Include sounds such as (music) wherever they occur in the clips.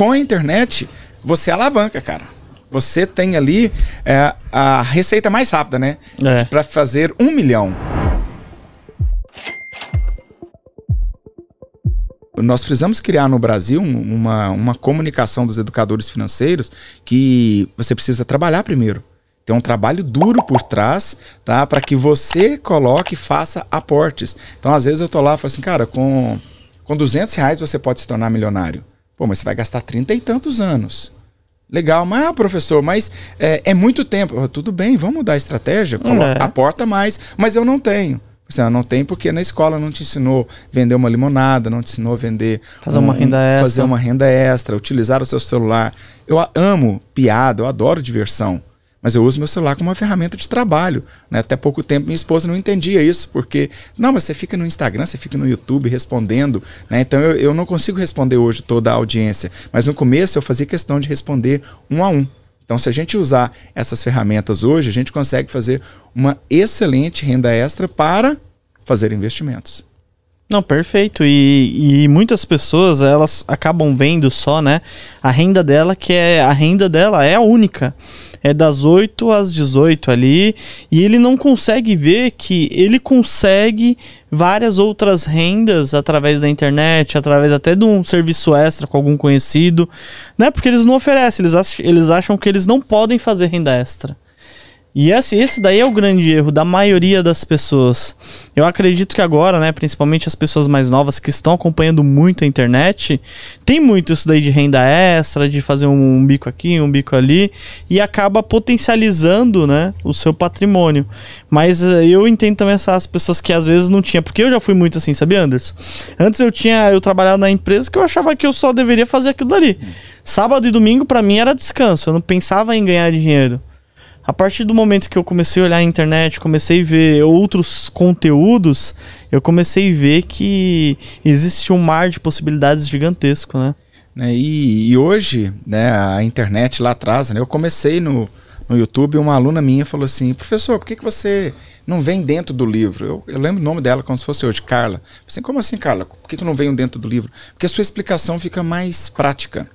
com a internet, você alavanca, cara. Você tem ali é, a receita mais rápida, né? É. Para fazer um milhão. Nós precisamos criar no Brasil uma, uma comunicação dos educadores financeiros que você precisa trabalhar primeiro. Tem um trabalho duro por trás, tá? Para que você coloque e faça aportes. Então, às vezes, eu tô lá e falo assim, cara, com, com 200 reais você pode se tornar milionário. Pô, mas você vai gastar trinta e tantos anos. Legal, mas ah, professor, mas é, é muito tempo. Oh, tudo bem, vamos mudar a estratégia, coloca, é. a aporta mais, mas eu não tenho. Você ah, não tem porque na escola não te ensinou vender uma limonada, não te ensinou vender fazer um, uma renda extra, fazer uma renda extra, utilizar o seu celular. Eu amo piada, eu adoro diversão mas eu uso meu celular como uma ferramenta de trabalho. Né? Até pouco tempo minha esposa não entendia isso, porque, não, mas você fica no Instagram, você fica no YouTube respondendo. Né? Então eu, eu não consigo responder hoje toda a audiência, mas no começo eu fazia questão de responder um a um. Então, se a gente usar essas ferramentas hoje, a gente consegue fazer uma excelente renda extra para fazer investimentos. Não, perfeito. E, e, muitas pessoas elas acabam vendo só, né, a renda dela que é a renda dela é a única é das 8 às 18 ali, e ele não consegue ver que ele consegue várias outras rendas através da internet, através até de um serviço extra com algum conhecido, né? Porque eles não oferecem, eles eles acham que eles não podem fazer renda extra. E esse, esse daí é o grande erro da maioria das pessoas. Eu acredito que agora, né, principalmente as pessoas mais novas que estão acompanhando muito a internet, tem muito isso daí de renda extra, de fazer um, um bico aqui, um bico ali, e acaba potencializando, né, o seu patrimônio. Mas eh, eu entendo também essas pessoas que às vezes não tinha, porque eu já fui muito assim, sabe Anderson? Antes eu tinha, eu trabalhava na empresa que eu achava que eu só deveria fazer aquilo dali. Sábado e domingo para mim era descanso, eu não pensava em ganhar dinheiro a partir do momento que eu comecei a olhar a internet, comecei a ver outros conteúdos, eu comecei a ver que existe um mar de possibilidades gigantesco, né? né? E, e hoje, né, a internet lá atrás, né, eu comecei no, no YouTube, uma aluna minha falou assim: professor, por que, que você não vem dentro do livro? Eu, eu lembro o nome dela como se fosse hoje, Carla. Assim, como assim, Carla? Por que, que eu não venho dentro do livro? Porque a sua explicação fica mais prática.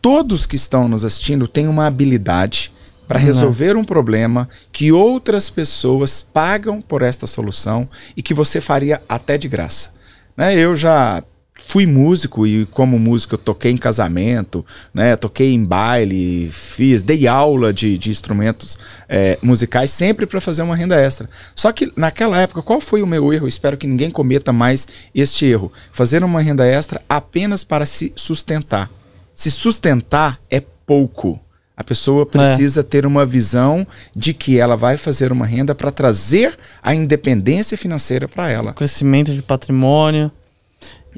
Todos que estão nos assistindo têm uma habilidade para resolver um problema que outras pessoas pagam por esta solução e que você faria até de graça. Né? Eu já fui músico e como músico eu toquei em casamento, né? Toquei em baile, fiz, dei aula de, de instrumentos é, musicais sempre para fazer uma renda extra. Só que naquela época, qual foi o meu erro? Espero que ninguém cometa mais este erro. Fazer uma renda extra apenas para se sustentar. Se sustentar é pouco. A pessoa é. precisa é. ter uma visão de que ela vai fazer uma renda para trazer a independência financeira para ela. crescimento de patrimônio.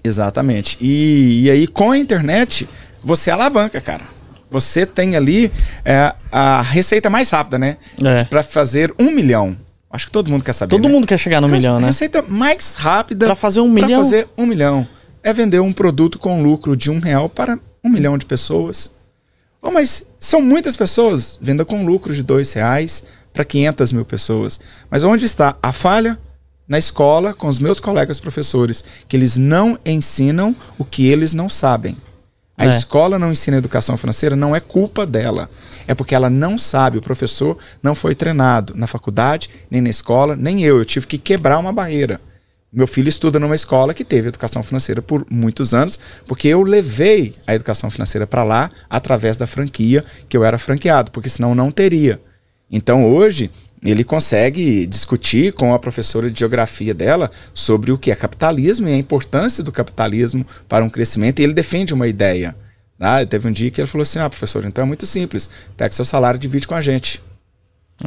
Exatamente. E, e aí, com a internet, você alavanca, cara. Você tem ali é, a receita mais rápida, né? É. Para fazer um milhão. Acho que todo mundo quer saber. Todo né? mundo quer chegar no Porque milhão, né? Receita mais rápida. Para fazer um milhão. Para fazer um milhão. É vender um produto com lucro de um real para um milhão de pessoas. Oh, mas são muitas pessoas. Venda com lucro de dois reais para 500 mil pessoas. Mas onde está a falha? Na escola, com os meus colegas professores, que eles não ensinam o que eles não sabem. A é. escola não ensina educação financeira, não é culpa dela. É porque ela não sabe, o professor não foi treinado na faculdade, nem na escola, nem eu. Eu tive que quebrar uma barreira. Meu filho estuda numa escola que teve educação financeira por muitos anos, porque eu levei a educação financeira para lá através da franquia, que eu era franqueado, porque senão não teria. Então hoje ele consegue discutir com a professora de geografia dela sobre o que é capitalismo e a importância do capitalismo para um crescimento, e ele defende uma ideia. Ah, teve um dia que ele falou assim: Ah, professor, então é muito simples. Pega seu salário e divide com a gente.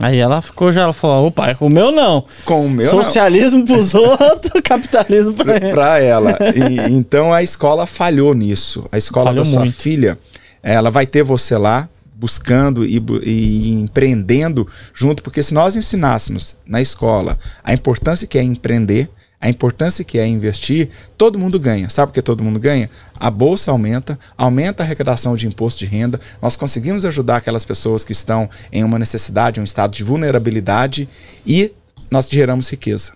Aí ela ficou já, ela falou, opa, é com o meu não. Com o meu Socialismo para os (laughs) outros, capitalismo para ela. Pra ela. E, então a escola falhou nisso. A escola falhou da sua muito. filha, ela vai ter você lá buscando e, e, empreendendo junto, porque se nós ensinássemos na escola a importância que é empreender, a importância que é investir, todo mundo ganha. Sabe por que todo mundo ganha? A bolsa aumenta, aumenta a arrecadação de imposto de renda, nós conseguimos ajudar aquelas pessoas que estão em uma necessidade, um estado de vulnerabilidade e nós geramos riqueza.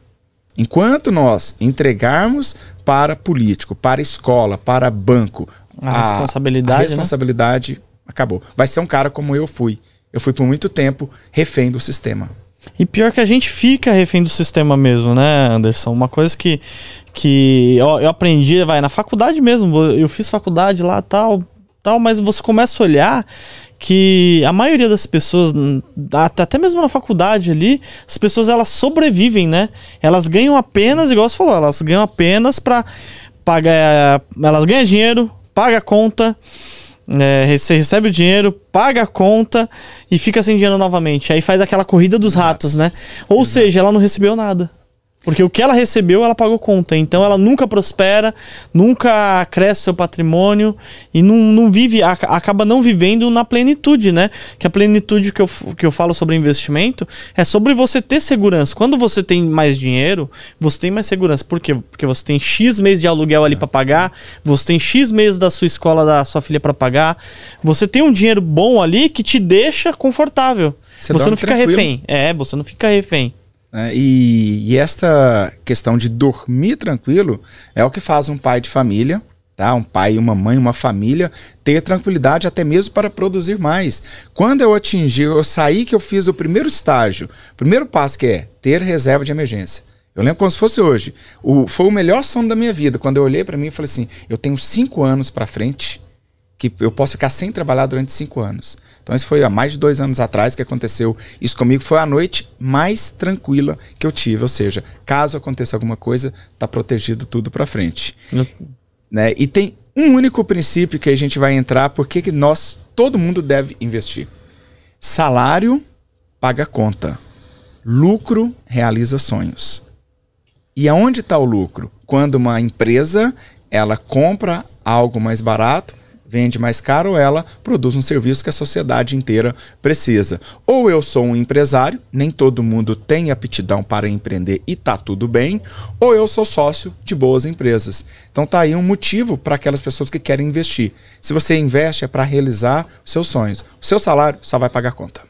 Enquanto nós entregarmos para político, para escola, para banco, a, a responsabilidade, a né? responsabilidade né? acabou. Vai ser um cara como eu fui. Eu fui por muito tempo refém do sistema. E pior que a gente fica refém do sistema mesmo, né, Anderson? Uma coisa que, que eu, eu aprendi, vai, na faculdade mesmo, eu fiz faculdade lá tal, tal, mas você começa a olhar que a maioria das pessoas, até mesmo na faculdade ali, as pessoas elas sobrevivem, né? Elas ganham apenas, igual você falou, elas ganham apenas para pagar, elas ganham dinheiro, paga a conta, é, você recebe o dinheiro, paga a conta e fica sem dinheiro novamente. Aí faz aquela corrida dos ratos, né? Ou Exato. seja, ela não recebeu nada. Porque o que ela recebeu, ela pagou conta. Então ela nunca prospera, nunca cresce seu patrimônio e não, não vive, acaba não vivendo na plenitude, né? Que a plenitude que eu, que eu falo sobre investimento é sobre você ter segurança. Quando você tem mais dinheiro, você tem mais segurança. Por quê? Porque você tem X meses de aluguel ali é. para pagar, você tem X meses da sua escola da sua filha para pagar. Você tem um dinheiro bom ali que te deixa confortável. Você, você não fica tranquilo. refém. É, você não fica refém. Né? E, e, esta questão de dormir tranquilo é o que faz um pai de família, tá? um pai, uma mãe, uma família, ter tranquilidade até mesmo para produzir mais. Quando eu atingi, eu saí que eu fiz o primeiro estágio, primeiro passo que é ter reserva de emergência. Eu lembro como se fosse hoje. O, foi o melhor sono da minha vida. Quando eu olhei para mim e falei assim: eu tenho cinco anos para frente que eu posso ficar sem trabalhar durante cinco anos. Então, isso foi há mais de dois anos atrás que aconteceu isso comigo. Foi a noite mais tranquila que eu tive. Ou seja, caso aconteça alguma coisa, tá protegido tudo para frente. Né? E tem um único princípio que a gente vai entrar, porque que nós, todo mundo deve investir. Salário paga conta. Lucro realiza sonhos. E aonde está o lucro? Quando uma empresa ela compra algo mais barato vende mais caro, ela produz um serviço que a sociedade inteira precisa. Ou eu sou um empresário, nem todo mundo tem aptidão para empreender e tá tudo bem, ou eu sou sócio de boas empresas. Então tá aí um motivo para aquelas pessoas que querem investir. Se você investe é para realizar seus sonhos. O seu salário só vai pagar conta.